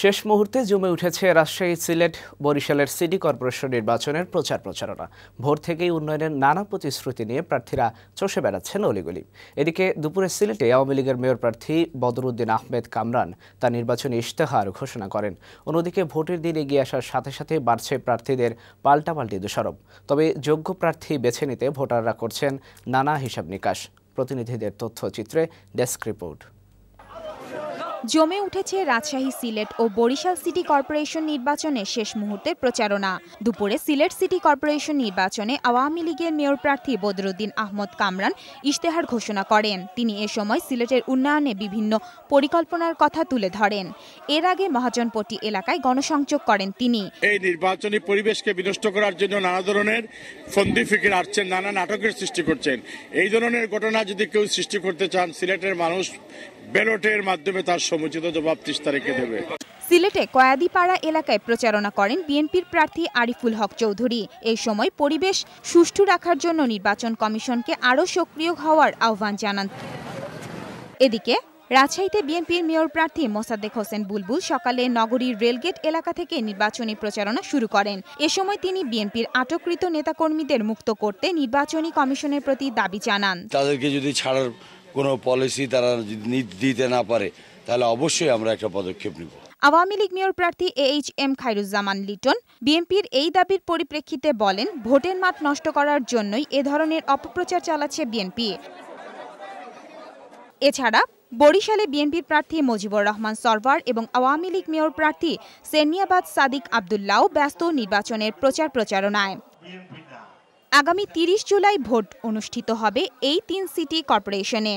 শেষ মুহূর্তে জমে উঠেছে রাজশাহী সিলেট বরিশালের সিটি কর্পোরেশন নির্বাচনের প্রচার প্রচারণা ভোর থেকেই উন্নয়নের নানা প্রতিশ্রুতি নিয়ে প্রার্থীরা চষে বেড়াচ্ছেন অলিগলি এদিকে দুপুরে সিলেটে আওয়ামী লীগের মেয়র প্রার্থী বদরুদ্দিন আহমেদ কামরান তার নির্বাচনী ইশতেহার ঘোষণা করেন অন্যদিকে ভোটের দিন এগিয়ে আসার সাথে সাথে বাড়ছে প্রার্থীদের পাল্টাপাল্টি দোষারোপ তবে যোগ্য প্রার্থী বেছে নিতে ভোটাররা করছেন নানা হিসাব নিকাশ প্রতিনিধিদের তথ্যচিত্রে ডেস্ক রিপোর্ট জমে উঠেছে রাজশাহী সিলেট ও বরিশাল সিটি কর্পোরেশন নির্বাচনে শেষ মুহূর্তের প্রচারণা দুপুরে সিলেট সিটি কর্পোরেশন নির্বাচনে আওয়ামী লীগের মেয়র প্রার্থী বদরুদ্দিন আহমদ কামরান ইশতেহার ঘোষণা করেন তিনি এ সময় সিলেটের উন্নয়নে বিভিন্ন পরিকল্পনার কথা তুলে ধরেন এর আগে মহাজনপট্টি এলাকায় গণসংযোগ করেন তিনি এই নির্বাচনী পরিবেশকে বিনষ্ট করার জন্য নানা ধরনের ফন্দি ফিকির আসছেন নানা নাটকের সৃষ্টি করছেন এই ধরনের ঘটনা যদি কেউ সৃষ্টি করতে চান সিলেটের মানুষ ব্যালটের মাধ্যমে তার সমুচিত জবাব ত্রিশ তারিখে দেবে সিলেটে কয়াদিপাড়া এলাকায় প্রচারণা করেন বিএনপির প্রার্থী আরিফুল হক চৌধুরী এই সময় পরিবেশ সুষ্ঠু রাখার জন্য নির্বাচন কমিশনকে আরও সক্রিয় হওয়ার আহ্বান জানান এদিকে রাজশাহীতে বিএনপির মেয়র প্রার্থী মোসাদ্দেক হোসেন বুলবুল সকালে নগরীর রেলগেট এলাকা থেকে নির্বাচনী প্রচারণা শুরু করেন এ সময় তিনি বিএনপির আটককৃত নেতাকর্মীদের মুক্ত করতে নির্বাচনী কমিশনের প্রতি দাবি জানান তাদেরকে যদি ছাড়ার কোনো পলিসি তারা দিতে না পারে তাহলে অবশ্যই আমরা একটা পদক্ষেপ নিব আওয়ামী লীগ মেয়র প্রার্থী A H M Khairuzzaman Liton বিএনপির এই দাবির পরিপ্রেক্ষিতে বলেন ভোটের মাঠ নষ্ট করার জন্যই এ ধরনের অপপ্রচার চালাচ্ছে বিএনপি এছাড়া বরিশালে বিএনপির প্রার্থী মজিবুর রহমান সরওয়ার এবং আওয়ামী লীগ মেয়র প্রার্থী সেনিয়াবাদ সাদিক আবদুল্লাও ব্যস্ত নির্বাচনের প্রচার প্রচারণায় আগামী তিরিশ জুলাই ভোট অনুষ্ঠিত হবে এই তিন সিটি কর্পোরেশনে